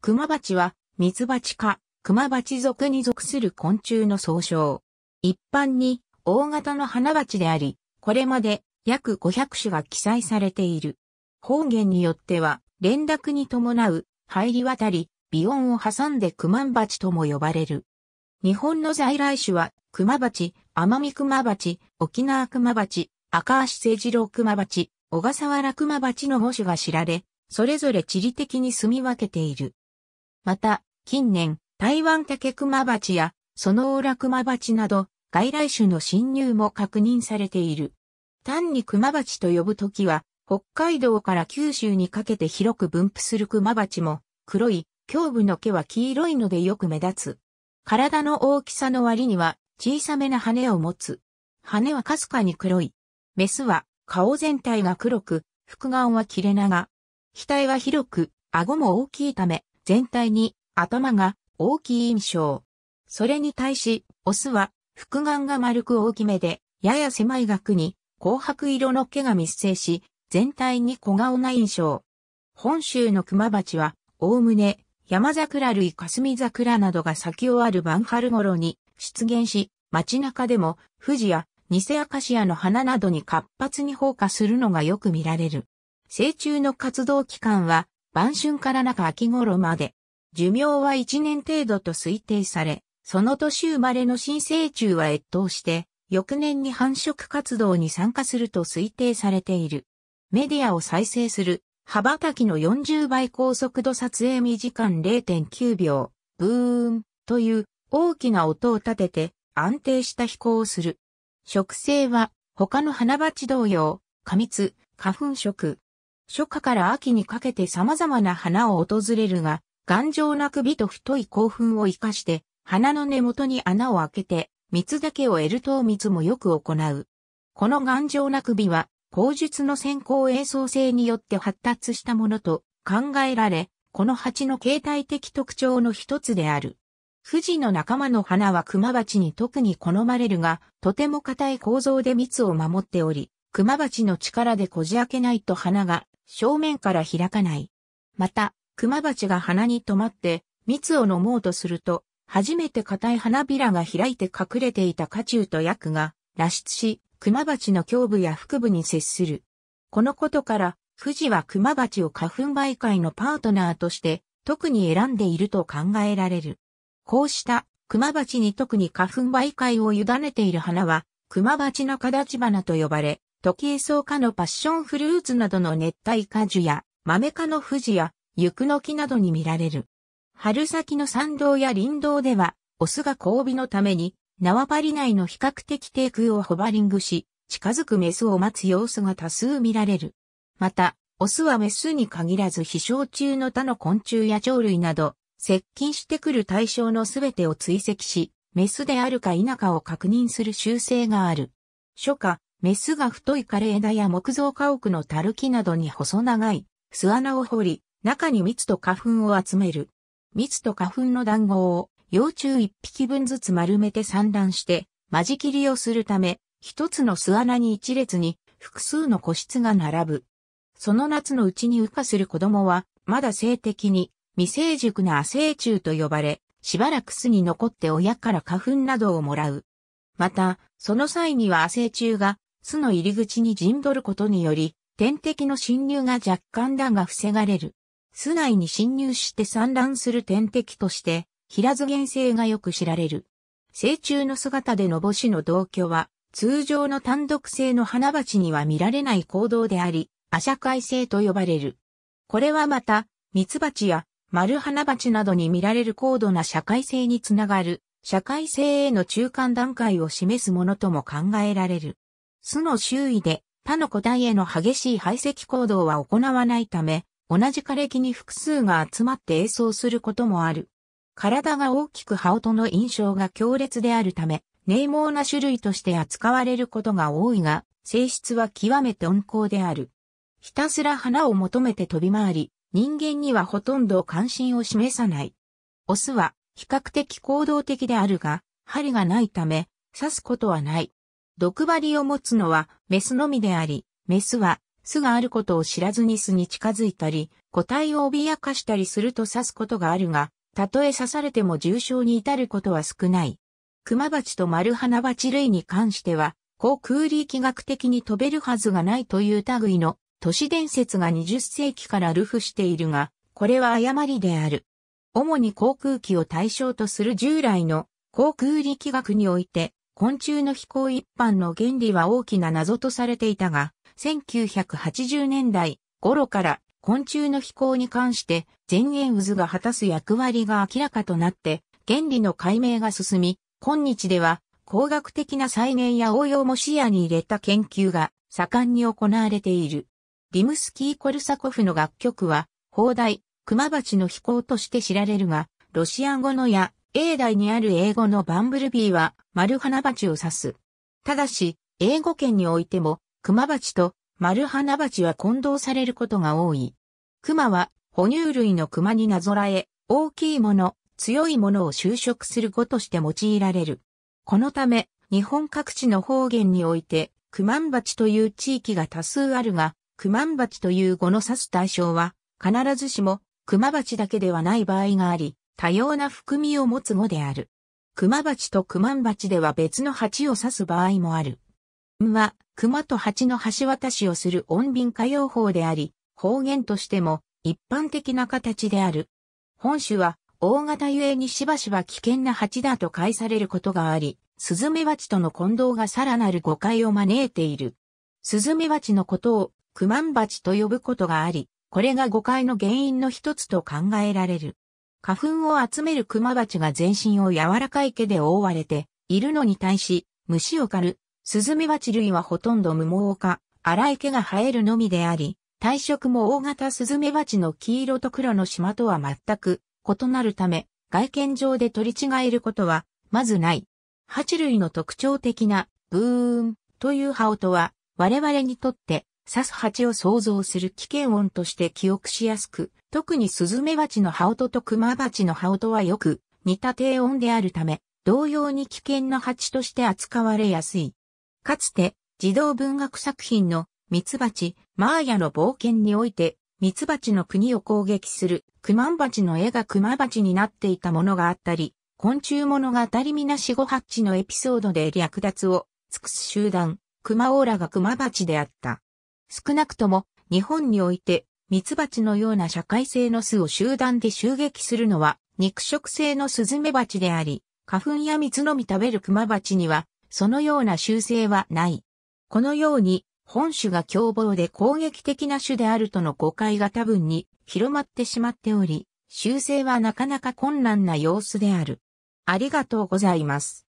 クマバチは、ミツバチか、クマバチ属に属する昆虫の総称。一般に、大型の花チであり、これまで約500種が記載されている。方言によっては、連絡に伴う、入り渡り、微音を挟んでクマンバチとも呼ばれる。日本の在来種は、クマバチ、アマミクマバチ、沖縄クマバチ、赤足聖次郎クマバチ、小笠原クマバチの5種が知られ、それぞれ地理的に住み分けている。また、近年、台湾竹熊鉢や、そのオーラ熊鉢など、外来種の侵入も確認されている。単に熊鉢と呼ぶときは、北海道から九州にかけて広く分布する熊鉢も、黒い、胸部の毛は黄色いのでよく目立つ。体の大きさの割には、小さめな羽を持つ。羽はかすかに黒い。メスは顔全体が黒く、腹眼は切れ長。額は広く、顎も大きいため、全体に頭が大きい印象。それに対し、オスは複眼が丸く大きめで、やや狭い額に紅白色の毛が密生し、全体に小顔な印象。本州の熊鉢は、おおむね、山桜類霞桜などが咲き終わる晩春頃に出現し、街中でも富士やニセアカシアの花などに活発に放火するのがよく見られる。成虫の活動期間は晩春から中秋頃まで、寿命は1年程度と推定され、その年生まれの新生虫は越冬して、翌年に繁殖活動に参加すると推定されている。メディアを再生する、羽ばたきの40倍高速度撮影時間0.9秒、ブーンという大きな音を立てて安定した飛行をする。植生は他の花鉢同様、過密、花粉食、初夏から秋にかけて様々な花を訪れるが、頑丈な首と太い興奮を活かして、花の根元に穴を開けて、蜜だけを得る糖蜜もよく行う。この頑丈な首は、口述の先行演奏性によって発達したものと考えられ、この蜂の形態的特徴の一つである。富士の仲間の花は熊鉢に特に好まれるが、とても硬い構造で蜜を守っており、熊鉢の力でこじ開けないと花が正面から開かない。また、熊チが鼻に止まって、蜜を飲もうとすると、初めて硬い花びらが開いて隠れていた花中と薬が脱出し、熊チの胸部や腹部に接する。このことから、富士は熊チを花粉媒介のパートナーとして、特に選んでいると考えられる。こうした熊チに特に花粉媒介を委ねている花は、熊チの形花と呼ばれ、時計草科のパッションフルーツなどの熱帯果樹や、豆科の富士や、ゆくの木などに見られる。春先の山道や林道では、オスが交尾のために、縄張り内の比較的低空をホバリングし、近づくメスを待つ様子が多数見られる。また、オスはメスに限らず飛翔中の他の昆虫や鳥類など、接近してくる対象のすべてを追跡し、メスであるか否かを確認する習性がある。初夏、メスが太い枯れ枝や木造家屋のたるきなどに細長い巣穴を掘り、中に蜜と花粉を集める。蜜と花粉の団子を幼虫一匹分ずつ丸めて産卵して、間仕切りをするため、一つの巣穴に一列に複数の個室が並ぶ。その夏のうちに羽化する子供は、まだ性的に未成熟な亜成虫と呼ばれ、しばらく巣に残って親から花粉などをもらう。また、その際には亜成虫が巣の入り口に陣取ることにより、天敵の侵入が若干だが防がれる。巣内に侵入して産卵する天敵として、平津原生がよく知られる。成虫の姿でのぼしの同居は、通常の単独性の花鉢には見られない行動であり、アシャカイ性と呼ばれる。これはまた、ミツバチや丸花鉢などに見られる高度な社会性につながる、社会性への中間段階を示すものとも考えられる。巣の周囲で他の個体への激しい排斥行動は行わないため、同じ枯れ木に複数が集まって演奏することもある。体が大きく羽音の印象が強烈であるため、冷毛な種類として扱われることが多いが、性質は極めて温厚である。ひたすら花を求めて飛び回り、人間にはほとんど関心を示さない。オスは比較的行動的であるが、針がないため、刺すことはない。毒針を持つのはメスのみであり、メスは巣があることを知らずに巣に近づいたり、個体を脅かしたりすると刺すことがあるが、たとえ刺されても重症に至ることは少ない。クマバチとマルハナバチ類に関しては、航空力学的に飛べるはずがないという類の都市伝説が20世紀からルフしているが、これは誤りである。主に航空機を対象とする従来の航空力学において、昆虫の飛行一般の原理は大きな謎とされていたが、1980年代頃から昆虫の飛行に関して前縁渦が果たす役割が明らかとなって、原理の解明が進み、今日では工学的な再現や応用も視野に入れた研究が盛んに行われている。リムスキー・コルサコフの楽曲は、砲台、熊鉢の飛行として知られるが、ロシア語のや英代にある英語のバンブルビーは丸花鉢を指す。ただし、英語圏においても、熊鉢と丸花鉢は混同されることが多い。熊は哺乳類の熊になぞらえ、大きいもの、強いものを就職する語として用いられる。このため、日本各地の方言において、熊鉢という地域が多数あるが、熊鉢という語の指す対象は、必ずしも熊鉢だけではない場合があり、多様な含みを持つ語である。熊鉢と熊鉢では別の鉢を指す場合もある。んは、熊と蜂の橋渡しをする音便歌謡法であり、方言としても一般的な形である。本種は、大型ゆえにしばしば危険な蜂だと解されることがあり、スズメバチとの混同がさらなる誤解を招いている。スズメバチのことをクマンバチと呼ぶことがあり、これが誤解の原因の一つと考えられる。花粉を集めるクマバチが全身を柔らかい毛で覆われているのに対し、虫を狩る、スズメバチ類はほとんど無毛化、荒い毛が生えるのみであり、体色も大型スズメバチの黄色と黒の島とは全く異なるため、外見上で取り違えることは、まずない。蜂類の特徴的な、ブーンという羽音は、我々にとって刺す蜂を想像する危険音として記憶しやすく、特にスズメバチの羽音とクマバチの羽音はよく似た低音であるため、同様に危険な蜂として扱われやすい。かつて、児童文学作品のミツバチ、マーヤの冒険において、ミツバチの国を攻撃するクマンバチの絵がクマバチになっていたものがあったり、昆虫物語みなしごハッチのエピソードで略奪を尽くす集団、クマオーラがクマバチであった。少なくとも日本においてミツバチのような社会性の巣を集団で襲撃するのは肉食性のスズメバチであり、花粉や蜜のみ食べるクマバチにはそのような習性はない。このように本種が凶暴で攻撃的な種であるとの誤解が多分に広まってしまっており、修正はなかなか困難な様子である。ありがとうございます。